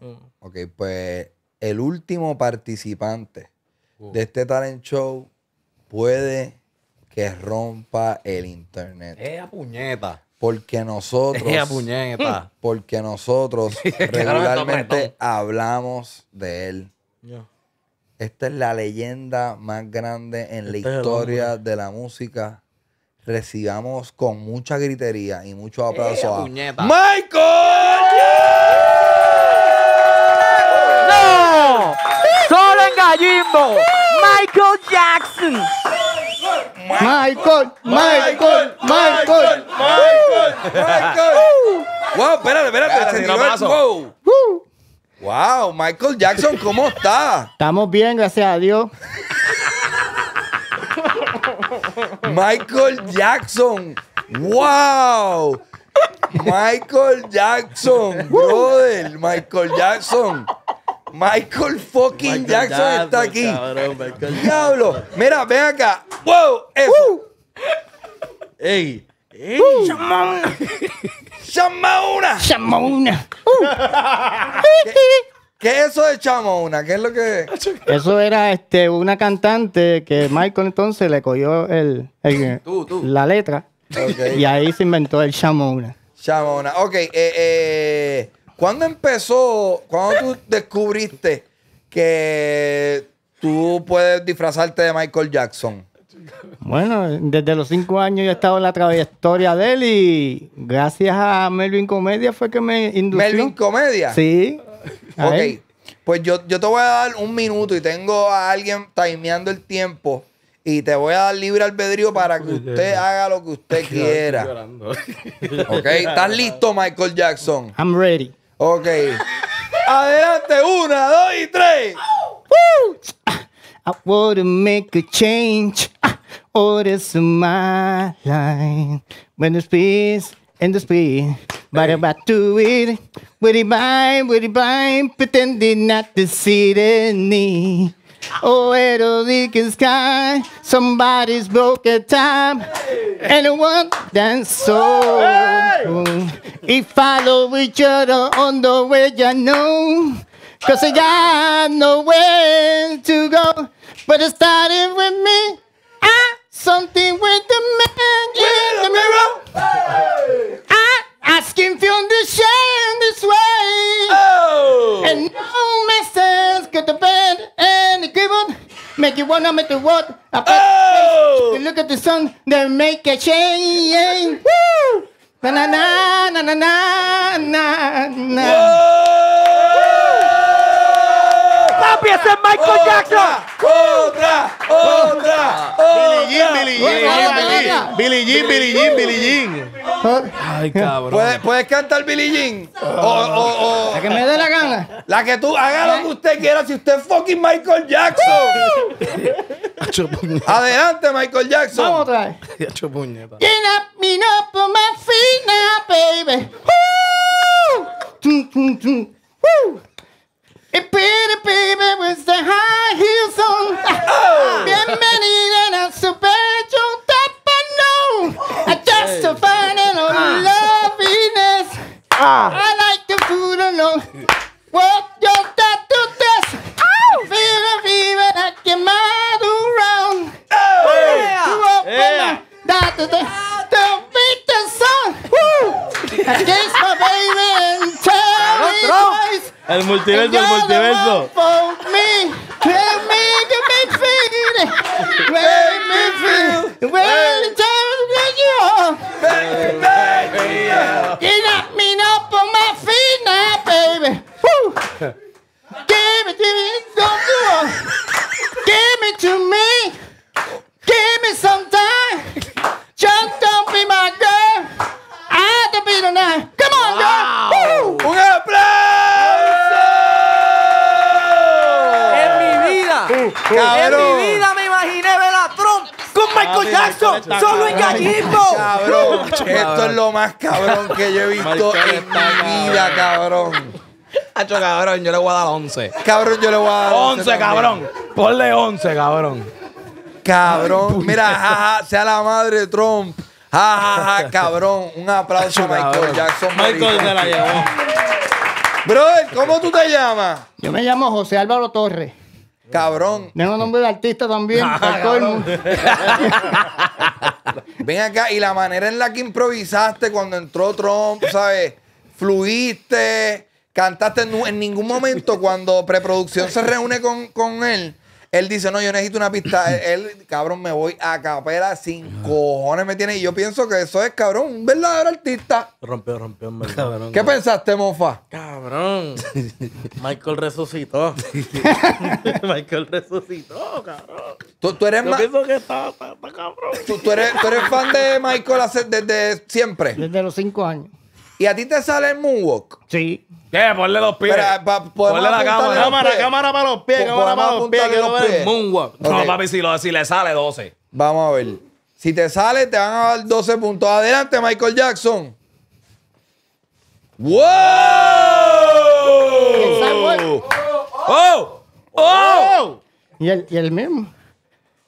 Mm. Ok, pues el último participante de este talent show puede que rompa el internet. ¡Ea puñeta! Porque nosotros. <laughs> ¡Ea puñeta! <laughs> Porque nosotros <laughs> regularmente hablamos de él. Esta es la leyenda más grande en la este historia de la música. Recibamos con mucha gritería y mucho aplauso a puñeta. ¡Michael! ¡No! ¡Solo en Gallimbo! ¡Michael Jackson! Michael, Michael, Michael, Michael. ¡Michael! Wow, espérate, espérate. Wow. wow, Michael Jackson, ¿cómo está? Estamos bien, gracias a Dios. Michael Jackson. Wow. Michael Jackson, brother. Michael Jackson. Michael fucking Jackson, está aquí. Cabrón, Diablo. Mira, ven acá. ¡Wow! Eso. ¡Ey! ¡Ey! ¡Chamona! ¡Chamona! ¿Qué es eso de chamona? ¿Qué es lo que.? Eso era este, una cantante que Michael entonces le cogió el, la letra. Y ahí se inventó el chamona. Chamona. Ok, eh, eh, ¿Cuándo empezó, cuándo tú descubriste que tú puedes disfrazarte de Michael Jackson? Bueno, desde los cinco años yo he estado en la trayectoria de él y gracias a Melvin Comedia fue que me indució. ¿Melvin Comedia? Sí. ok, pues yo, yo, te voy a dar un minuto y tengo a alguien timeando el tiempo y te voy a dar libre albedrío para que usted haga lo que usted <laughs> quiera. ok, ¿estás listo Michael Jackson? I'm ready. Ok. <laughs> Adelante, una, dos y tres. Woo! I wanna make a change. Ah, oh, this is my line. When the peace and the speed, But if I do it, would he mind, would he blind, pretending not to see the need? Oh, it'll leak his sky. Somebody's broke a time. Hey. Anyone dance so. Hey. He follow each other on the way, you know. Cause I got nowhere to go. But it started with me. Ah, something with the man in the mirror. Hey. I Asking the understand this way. Oh. And no message could defend any given. Make you wanna make the world a better oh. look at the sun, they make a change. <laughs> Woo! Na na na na na na na. Whoa. papi, ese es Michael Jackson. Otra, otra, otra. Billy Jean, Billy Jean, Billy Jean, Ay, cabrón. ¿Puedes, puedes cantar Billy Jean? O, o, o, La que me dé la gana. La que tú, haga lo que usted quiera si usted es fucking Michael Jackson. Adelante, Michael Jackson. Vamos otra vez. Get up, me up on my feet now, baby. Woo! A oh. pretty baby with the high heels on. Oh. Been many that are so bad, I just so fine and all ah. I like the food alone. what your dad do Feel a fever that your mind around. Oh. Yeah. You open yeah. that, that, that, <laughs> El multiverso, el multiverso. Me, up on my baby. Give to me, Give to me. En mi vida me imaginé ver a Trump con Michael Jackson solo en Gallimbo. Cabrón, esto es lo más cabrón que yo he visto en mi vida, cabrón. Hacho, cabrón, yo le voy a dar 11. Cabrón, yo le voy a dar 11. cabrón. Ponle 11, cabrón. Cabrón. Mira, jaja, sea la madre de Trump. Jajaja, <laughs> cabrón. Un aplauso a Michael Jackson. Michael se la llevó. Bro, ¿cómo tú te llamas? Yo me llamo José Álvaro Torres. Cabrón. Tengo nombre de artista también. <laughs> Ah, <laughs> Ven acá, y la manera en la que improvisaste cuando entró Trump, ¿sabes? Fluiste, cantaste en, ningún momento cuando preproducción se reúne con, con él él dice, no, yo necesito una pista. <clears throat> él, cabrón, me voy a capela sin cojones me tiene. Y yo pienso que eso es, cabrón, un verdadero artista. Rompió, rompió, cabrón. ¿Qué pensaste, mofa? Cabrón. <laughs> Michael resucitó. <laughs> Michael resucitó, cabrón. eres yo pienso que cabrón. eres, tú eres fan de Michael desde siempre. Desde los cinco años. ¿Y a ti te sale el moonwalk? Sí. ¿Qué? Ponle los pies. Ponle la cámara. Cámara, para los pies, cámara para los pies. moonwalk. No, papi, si, lo, si le sale 12. Vamos a ver. Si te sale, te van a dar 12 puntos. Adelante, Michael Jackson. ¡Wow! ¡Oh! ¡Oh! ¡Oh! Y el, y el mismo.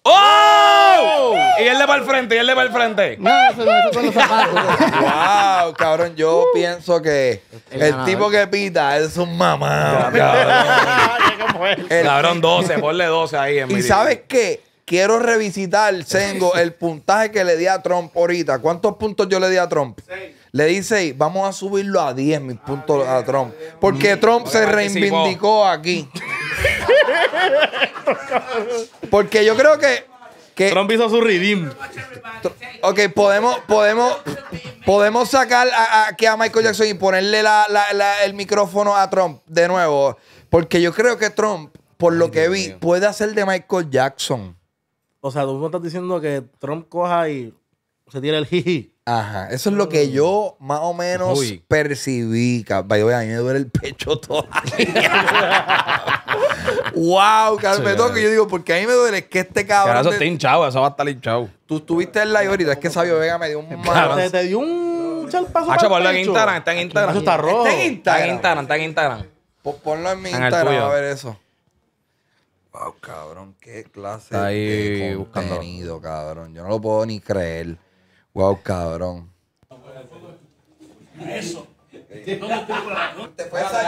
¡Oh! ¡Oh! Y él le va al frente, y él le va al frente. No, wow, cabrón, yo pienso que este el, tipo que pita es un mamá, cabrón. cabrón, 12, ponle 12 ahí en ¿Y sabes qué? Quiero revisitar, Sengo, el puntaje que le di a Trump ahorita. ¿Cuántos puntos yo le di a Trump? Le di 6. Vamos a subirlo a 10 mil ah, puntos a, Trump. Porque mm, Trump se reivindicó aquí. <laughs> Porque yo creo que, que Trump hizo su redeem. Ok, podemos, podemos, podemos sacar a, aquí a Michael Jackson y ponerle el micrófono a Trump de nuevo. Porque yo creo que Trump, por lo que vi, puede hacer de Michael Jackson. O sea, tú no estás diciendo que Trump coja y se tire el jiji. Ajá, eso es lo que mm. yo más o menos percibí. Caballo, a mí me duele el pecho todo. wow, <laughs> me toca. Yo digo, porque a mí me duele es que este cabrón. eso está hinchado, eso va a estar hinchado. Tú estuviste en la ahorita, es que Sabio Vega me dio un mal. Te, dio un chalpazo. Ah, ponlo en Instagram, está en Instagram. está rojo. Está en Instagram, está en Instagram. ponlo en mi Instagram a ver eso. Wow, cabrón, qué clase Ahí de contenido, cabrón. Yo no lo puedo ni creer. Wow, cabrón. Eso. Te puedes Espérate,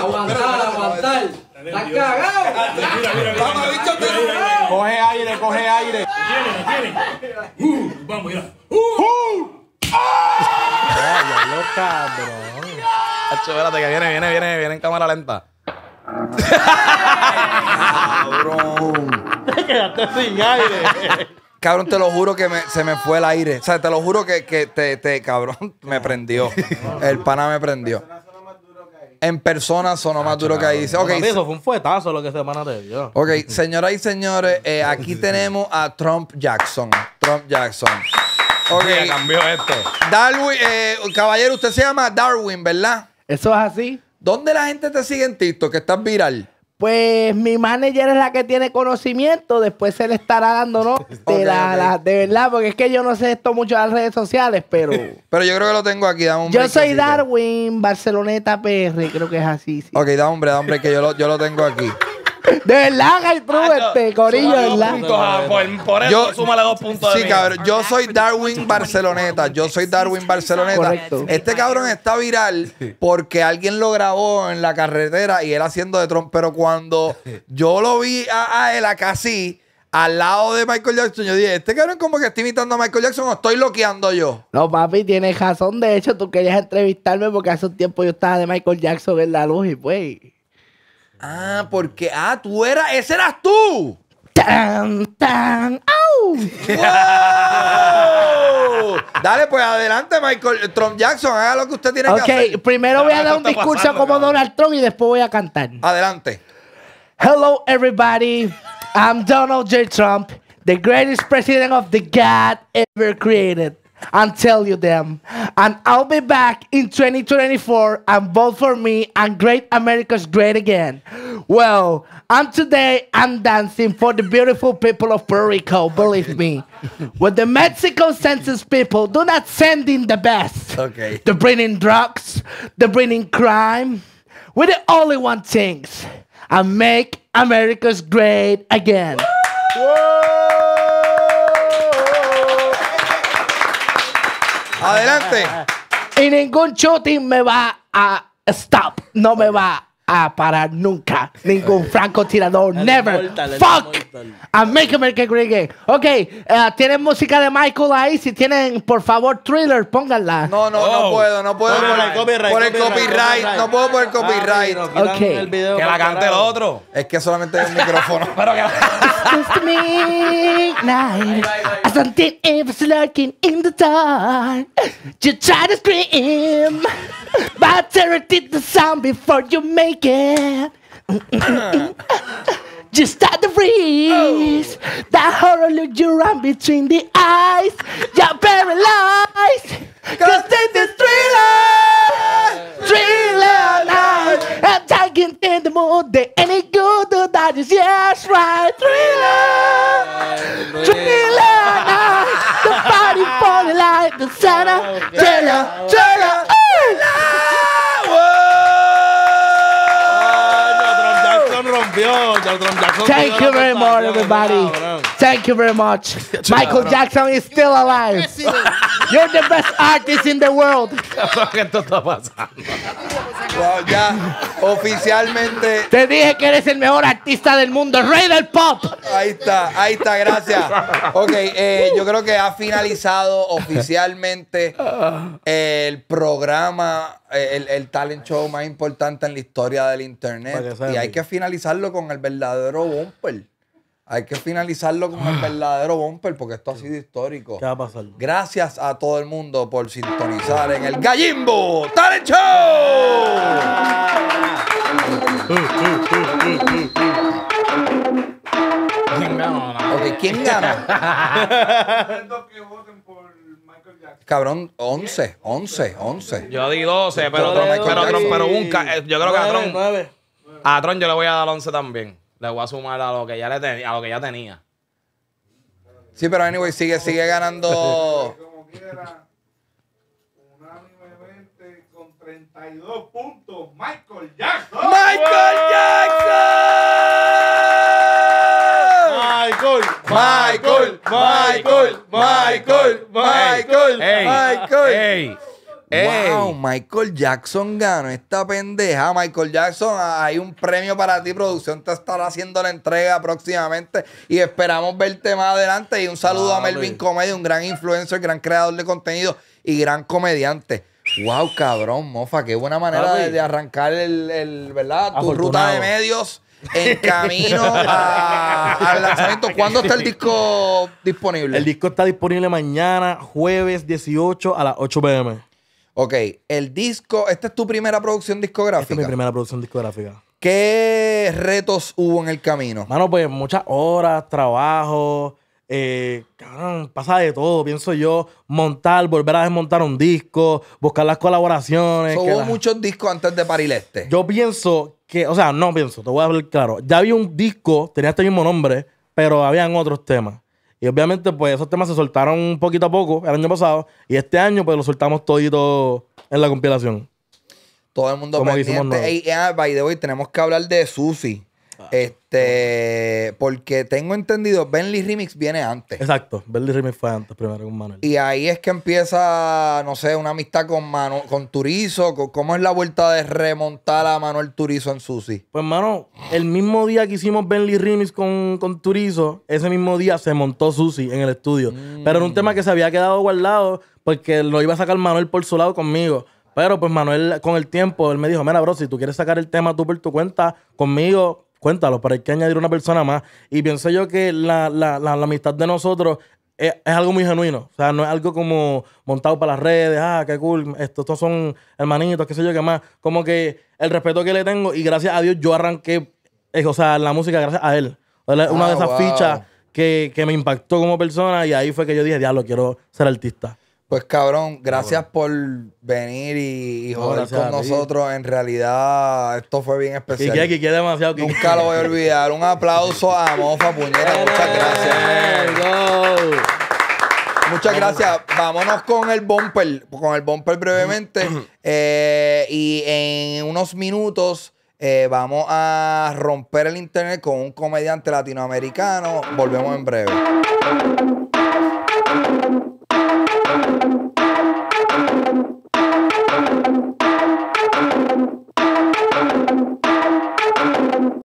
aguantar, aguantar. La cagado. Mira, mira, Vamos, bicho, Coge aire, coge aire. Uh. Uh, vamos, uh. ya. ¡Uh! ¡Ah! loco, cabrón. Hacho, que viene, viene, viene, viene en cámara lenta. Ah, cabrón. Te quedaste sin aire. Cabrón, te lo juro que se me fue el aire. O sea, te lo juro que, que te, cabrón, <laughs> me prendió. El pana me prendió. En persona sonó más duro que ahí. Dice, okay, eso fue un fuetazo lo que Semana te dio. Ok, señoras y señores, eh, aquí <laughs> tenemos a Trump Jackson. Trump Jackson. Ok. cambió esto. Darwin, eh, caballero, usted se llama Darwin, ¿verdad? Eso es así. ¿Dónde la gente te sigue en TikTok? Que estás viral. Pues mi manager es la que tiene conocimiento, después se le estará dando, ¿no? <laughs> De, verdad, porque es que yo no sé esto mucho de las redes sociales, pero. <laughs> pero yo creo que lo tengo aquí, da un Yo soy Darwin, Barceloneta PR, creo que es así. Sí. Ok, da hombre, da hombre, que yo lo, yo lo tengo aquí. De verdad, True, este corillo, de ¿verdad? Ah, por, eso, suma súmale dos puntos de Sí, cabrón. Yo soy Darwin Barceloneta. Yo soy Darwin Barceloneta. Este cabrón está viral porque alguien lo grabó en la carretera y él haciendo de Trump. Pero cuando yo lo vi a, él acá así, al lado de Michael Jackson, yo dije, este cabrón como que está imitando a Michael Jackson o estoy loqueando yo. No, papi, tienes razón. De hecho, tú querías entrevistarme porque hace un tiempo yo estaba de Michael Jackson en la luz y pues. Ah, porque, ah, tú eras, ese eras tú. Tan, tan, ¡au! Dale, pues adelante, Michael Trump Jackson, haga lo que usted tiene que hacer. Ok, primero voy a dar un discurso como Donald Trump y después voy a cantar. Adelante. Hello, everybody. I'm Donald J. Trump, the greatest president of the God ever created. and tell you them. And I'll be back in 2024 and vote for me and Great America's Great Again. Well, and today I'm dancing for the beautiful people of Puerto Rico, believe me. When the Mexico census people do not send in the best. Okay. They are bringing drugs, they are bringing crime. We're the only one things and make America's great again. Woo! Adelante. Y ningún shooting me va a stop. No me va a a parar nunca. Ningún francotirador, never. Fuck. I'm making America great again. Ok, uh, tienen música de Michael ahí. Si tienen, por favor, thriller, pónganla. No, no, no oh. puedo, no puedo. por por, copyright, por el copyright, no puedo por el ah, copyright. Ah, okay. que la cante el otro. Es que solamente hay un <laughs> micrófono. <laughs> Pero que la... It's midnight. Something it's lurking in the dark. You try to scream, but terror did the sound before you make <coughs> Just start the freeze. oh. that horror look you run between the eyes. You're paralyzed, cause this is thriller, thriller night. I'm tagging in the mood, they any good, that is yes, right. Thriller, thriller night. The body falling like the center, thriller, Thank you very much, everybody. Thank you very much. <laughs> Michael Jackson is still alive. You're the best artist in the world. está pasando? ya oficialmente. Te dije que eres el mejor artista del mundo, rey del pop. Ahí está, ahí está, gracias. Ok, eh, yo creo que ha finalizado oficialmente eh, el programa, eh, el, el talent show más importante en la historia del internet. Y hay que finalizarlo con el verdadero bumper. Hay que finalizarlo con el ah. verdadero bumper porque esto ha sido histórico. ¿Qué va a pasar? Gracias a todo el mundo por sintonizar en el Gallimbo Talent Show. ¿Quién gana? ¿quién gana? Cabrón, 11, 11, 11. Yo di 12, pero, nunca. Eh, yo creo que a Tron, a Tron yo le voy a dar 11 también le voy a sumar a lo que ya, le tenía a lo que ya tenía. Sí, pero anyway, sigue, sigue ganando. <laughs> Como quiera, unánimemente con 32 puntos, Michael Jackson. ¡Michael Jackson! Michael, Michael, Michael, Michael, Michael, Michael. Michael. Wow, Michael Jackson ganó esta pendeja. Michael Jackson, hay un premio para ti. Producción te estará haciendo la entrega próximamente y esperamos verte más adelante. Y un saludo a Melvin Comedia, un gran influencer, gran creador de contenido y gran comediante. Wow, cabrón, mofa, qué buena manera de, arrancar el, ¿verdad? Tu ruta de medios en <laughs> camino al lanzamiento. ¿Cuándo está el disco disponible? El disco está disponible mañana, jueves 18 a las 8 pm. Ok, el disco, esta es tu primera producción discográfica. Esta es mi primera producción discográfica. ¿Qué retos hubo en el camino? Mano, pues muchas horas, trabajo, eh, pasa de todo, pienso yo. Montar, volver a desmontar un disco, buscar las colaboraciones. hubo muchos discos antes de Parileste. Yo pienso que, o sea, no pienso, te voy a hablar claro. Ya había un disco, tenía este mismo nombre, pero habían otros temas. Y obviamente, pues esos temas se soltaron poquito a poco el año pasado. Y este año, pues lo soltamos todito en la compilación. Todo el mundo Como pendiente. y ah, by the way, tenemos que hablar de Susi. Este, porque tengo entendido, Benly Remix viene antes. Exacto, Benly Remix fue antes primero con Manuel. Y ahí es que empieza, no sé, una amistad con Manuel con Turizo. ¿Cómo es la vuelta de remontar a Manuel Turizo en Susi? Pues, mano, el mismo día que hicimos Benly Remix con, con Turizo, ese mismo día se montó Susi en el estudio. Mm. Pero en un tema que se había quedado guardado porque lo iba a sacar Manuel por su lado conmigo. Pero pues Manuel, con el tiempo, él me dijo, mira, bro, si tú quieres sacar el tema tú por tu cuenta, conmigo, cuéntalo, pero hay que añadir una persona más. Y pienso yo que la, la, la, amistad de nosotros es, algo muy genuino. O sea, no es algo como montado para las redes, ah, qué cool, estos, son hermanitos, qué sé yo, qué más. Como que el respeto que le tengo y gracias a Dios yo arranqué, eh, o sea, la música gracias a él. Una de ah, esas fichas que, que, me impactó como persona y ahí fue que yo dije, diablo, quiero ser artista. Pues cabrón, gracias por venir y, joder con nosotros. En realidad, esto fue bien especial. demasiado. Nunca lo voy a olvidar. Un aplauso a Mofa Puñera. Muchas gracias. Muchas gracias. Vámonos con el bumper. Con el bumper brevemente. <clears throat> Eh, y en unos minutos. Eh, vamos a romper el internet con un comediante latinoamericano. Volvemos en breve.